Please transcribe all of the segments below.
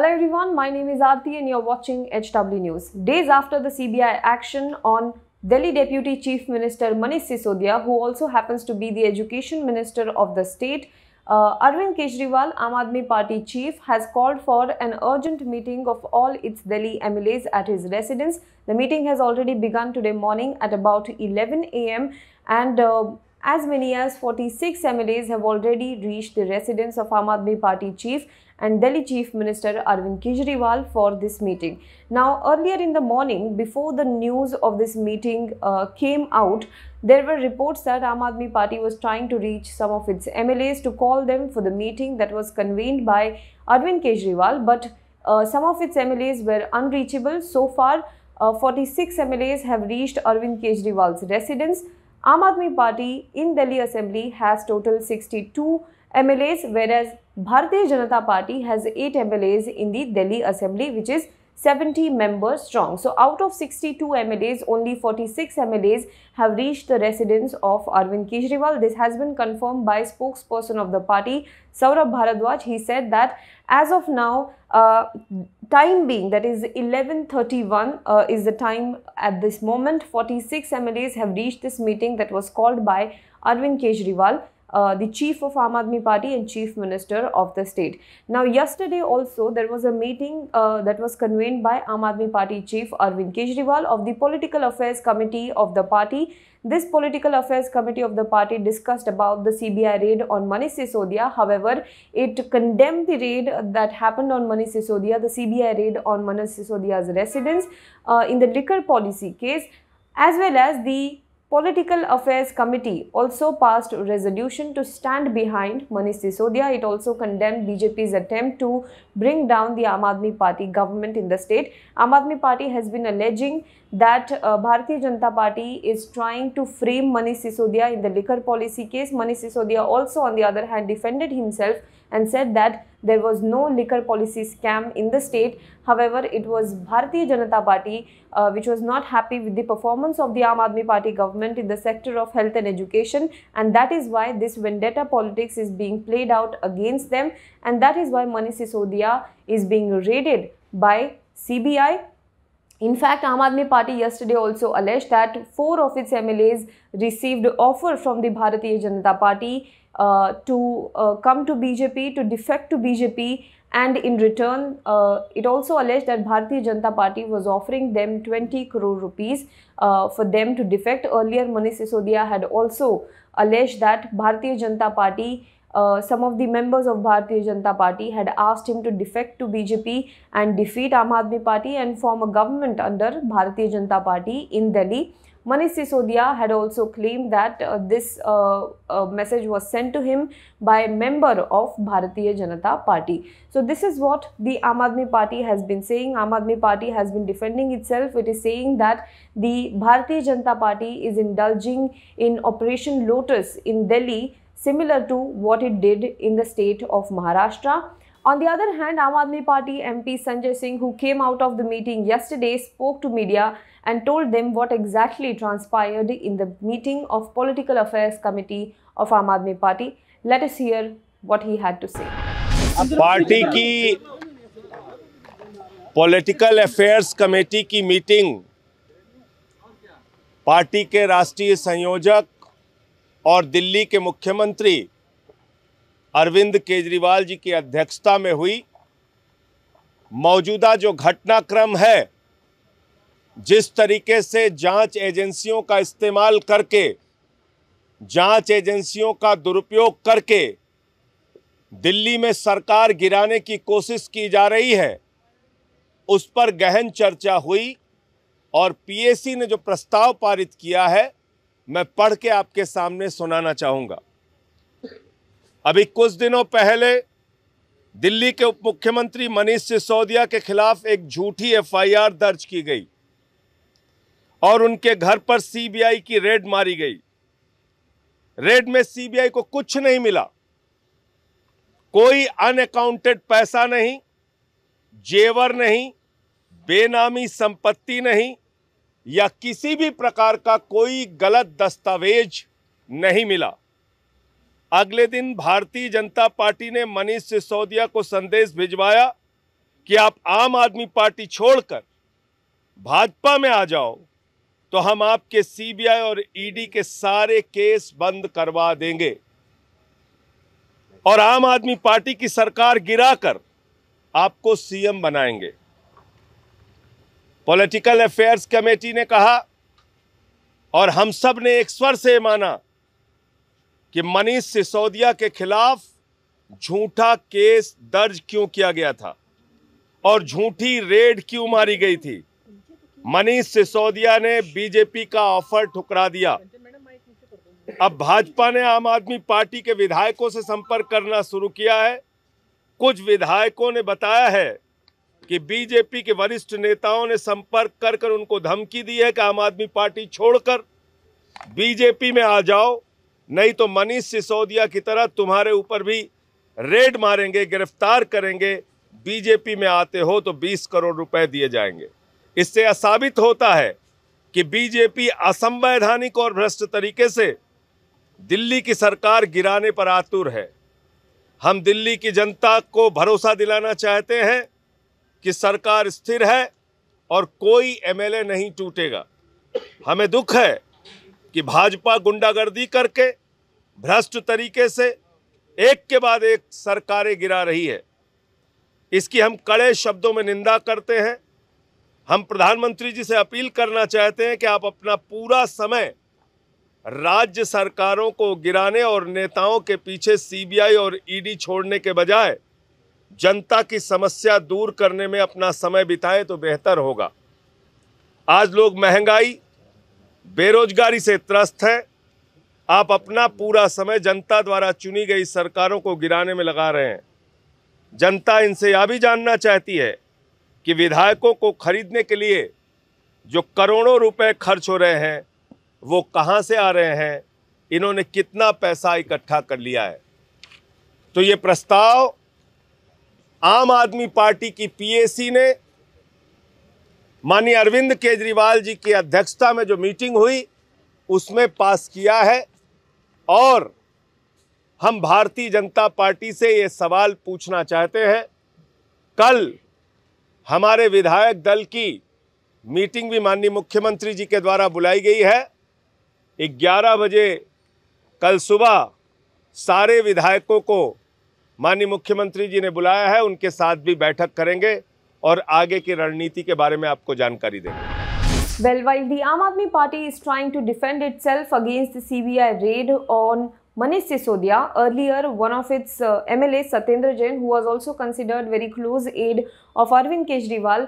Hello everyone, my name is Aarti and you're watching HW News. Days after the CBI action on Delhi Deputy Chief Minister Manish Sisodia, who also happens to be the Education Minister of the state, uh, Arvind Kejriwal, Aam Aadmi Party chief, has called for an urgent meeting of all its Delhi MLAs at his residence. The meeting has already begun today morning at about 11 a.m. and uh, as many as 46 MLAs have already reached the residence of Aam Aadmi Party chief and Delhi Chief Minister Arvind Kejriwal for this meeting. Now, earlier in the morning, before the news of this meeting uh, came out, there were reports that Aam Aadmi Party was trying to reach some of its MLAs to call them for the meeting that was convened by Arvind Kejriwal, but uh, some of its MLAs were unreachable. So far, uh, 46 MLAs have reached Arvind Kejriwal's residence. Aam Aadmi Party in Delhi Assembly has total 62 MLAs, whereas Bharatiya Janata Party has 8 MLAs in the Delhi Assembly, which is 70 members strong. So out of 62 MLAs, only 46 MLAs have reached the residence of Arvind Kejriwal. This has been confirmed by spokesperson of the party, Saurabh Bharadwaj. He said that as of now, uh, time being, that is 11.31 uh, is the time at this moment, 46 MLAs have reached this meeting that was called by Arvind Kejriwal. Uh, the chief of Aam Aadmi Party and chief minister of the state. Now, yesterday also there was a meeting uh, that was convened by Aam Aadmi Party chief Arvind Kejriwal of the Political Affairs Committee of the party. This Political Affairs Committee of the party discussed about the CBI raid on Manish Sisodia. However, it condemned the raid that happened on Manish Sisodia, the CBI raid on Manish Sisodia's residence uh, in the liquor policy case as well as the Political Affairs Committee also passed a resolution to stand behind Manish Sisodia. It also condemned BJP's attempt to bring down the Aam Aadmi Party government in the state. Aam Aadmi Party has been alleging that uh, Bharatiya Janata Party is trying to frame Manish Sisodia in the liquor policy case. Manish Sisodia also on the other hand defended himself and said that there was no liquor policy scam in the state. However, it was Bharatiya Janata Party uh, which was not happy with the performance of the Aam Aadmi Party government in the sector of health and education and that is why this vendetta politics is being played out against them and that is why Manish Sisodia is being raided by CBI in fact, Aam Aadmi Party yesterday also alleged that four of its MLAs received offer from the Bharatiya Janata Party uh, to uh, come to BJP, to defect to BJP and in return, uh, it also alleged that Bharatiya Janata Party was offering them 20 crore rupees uh, for them to defect. Earlier, Manish Sisodia had also alleged that Bharatiya Janata Party uh, some of the members of Bharatiya Janata Party had asked him to defect to BJP and defeat Aam Aadmi Party and form a government under Bharatiya Janata Party in Delhi. Manish Sisodia had also claimed that uh, this uh, uh, message was sent to him by a member of Bharatiya Janata Party. So this is what the Aam Aadmi Party has been saying. Aam Aadmi Party has been defending itself. It is saying that the Bharatiya Janata Party is indulging in Operation Lotus in Delhi similar to what it did in the state of Maharashtra. On the other hand, Aam Aadmi Party MP Sanjay Singh, who came out of the meeting yesterday, spoke to media and told them what exactly transpired in the meeting of Political Affairs Committee of Aam Aadmi Party. Let us hear what he had to say. Party की political affairs committee की meeting party के राष्ट्रीय संयोजक और दिल्ली के मुख्यमंत्री अरविंद केजरीवाल जी की अध्यक्षता में हुई मौजूदा जो घटनाक्रम है जिस तरीके से जांच एजेंसियों का इस्तेमाल करके जांच एजेंसियों का दुरुपयोग करके दिल्ली में सरकार गिराने की कोशिश की जा रही है उस पर गहन चर्चा हुई और पीएसी ने जो प्रस्ताव पारित किया है मैं पढ़ के आपके सामने सुनाना चाहूंगा अभी कुछ दिनों पहले दिल्ली के उप मुख्यमंत्री मनीष सिसोदिया के खिलाफ एक झूठी एफआईआर दर्ज की गई और उनके घर पर सीबीआई की रेड मारी गई रेड में सीबीआई को कुछ नहीं मिला कोई अनअकाउंटेड पैसा नहीं जेवर नहीं बेनामी संपत्ति नहीं या किसी भी प्रकार का कोई गलत दस्तावेज नहीं मिला अगले दिन भारतीय जनता पार्टी ने मनीष सिसोदिया को संदेश भिजवाया कि आप आम आदमी पार्टी छोड़कर भाजपा में आ जाओ तो हम आपके सीबीआई और ईडी के सारे केस बंद करवा देंगे और आम आदमी पार्टी की सरकार गिराकर आपको सीएम बनाएंगे पॉलिटिकल अफेयर्स कमेटी ने कहा और हम सब ने एक स्वर से माना कि मनीष सिसोदिया के खिलाफ झूठा केस दर्ज क्यों किया गया था और झूठी रेड क्यों मारी गई थी मनीष सिसोदिया ने बीजेपी का ऑफर ठुकरा दिया अब भाजपा ने आम आदमी पार्टी के विधायकों से संपर्क करना शुरू किया है कुछ विधायकों ने बताया है कि बीजेपी के वरिष्ठ नेताओं ने संपर्क कर कर उनको धमकी दी है कि आम आदमी पार्टी छोड़कर बीजेपी में आ जाओ नहीं तो मनीष सिसोदिया की तरह तुम्हारे ऊपर भी रेड मारेंगे गिरफ्तार करेंगे बीजेपी में आते हो तो 20 करोड़ रुपए दिए जाएंगे इससे साबित होता है कि बीजेपी असंवैधानिक और भ्रष्ट तरीके से दिल्ली की सरकार गिराने पर आतुर है हम दिल्ली की जनता को भरोसा दिलाना चाहते हैं कि सरकार स्थिर है और कोई एमएलए नहीं टूटेगा हमें दुख है कि भाजपा गुंडागर्दी करके भ्रष्ट तरीके से एक के बाद एक सरकारें गिरा रही है इसकी हम कड़े शब्दों में निंदा करते हैं हम प्रधानमंत्री जी से अपील करना चाहते हैं कि आप अपना पूरा समय राज्य सरकारों को गिराने और नेताओं के पीछे सीबीआई और ईडी छोड़ने के बजाय जनता की समस्या दूर करने में अपना समय बिताएं तो बेहतर होगा आज लोग महंगाई बेरोजगारी से त्रस्त हैं आप अपना पूरा समय जनता द्वारा चुनी गई सरकारों को गिराने में लगा रहे हैं जनता इनसे यह भी जानना चाहती है कि विधायकों को खरीदने के लिए जो करोड़ों रुपए खर्च हो रहे हैं वो कहाँ से आ रहे हैं इन्होंने कितना पैसा इकट्ठा कर लिया है तो ये प्रस्ताव आम आदमी पार्टी की पीएसी ने माननीय अरविंद केजरीवाल जी की अध्यक्षता में जो मीटिंग हुई उसमें पास किया है और हम भारतीय जनता पार्टी से ये सवाल पूछना चाहते हैं कल हमारे विधायक दल की मीटिंग भी माननीय मुख्यमंत्री जी के द्वारा बुलाई गई है 11 बजे कल सुबह सारे विधायकों को माननीय मुख्यमंत्री जी ने बुलाया है उनके साथ भी बैठक करेंगे और आगे की रणनीति के बारे में आपको जानकारी देंगे well while the Aam Aadmi Party is trying to defend itself against CBI raid on Manish Sisodia earlier one of its M L A Satyendra Jain who was also considered very close aide of Arvind Kejriwal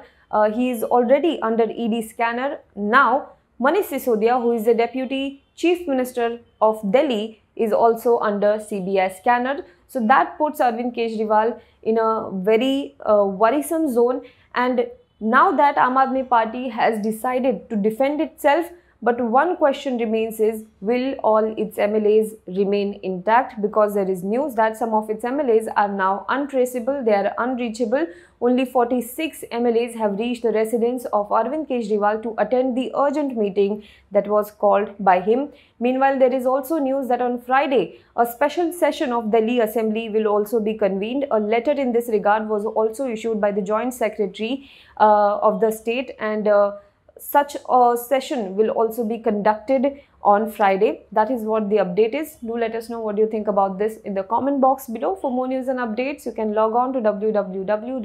he is already under E D scanner now Manish Sisodia who is the deputy chief minister of Delhi is also under C B I scanner So that puts Arvind Kejriwal in a very uh, worrisome zone. And now that Aam Aadmi Party has decided to defend itself but one question remains is will all its MLAs remain intact because there is news that some of its MLAs are now untraceable, they are unreachable. Only 46 MLAs have reached the residence of Arvind Kejriwal to attend the urgent meeting that was called by him. Meanwhile, there is also news that on Friday, a special session of Delhi Assembly will also be convened. A letter in this regard was also issued by the Joint Secretary uh, of the state and uh, such a session will also be conducted on Friday. That is what the update is. Do let us know what you think about this in the comment box below. For more news and updates, you can log on to www.hwnews.in.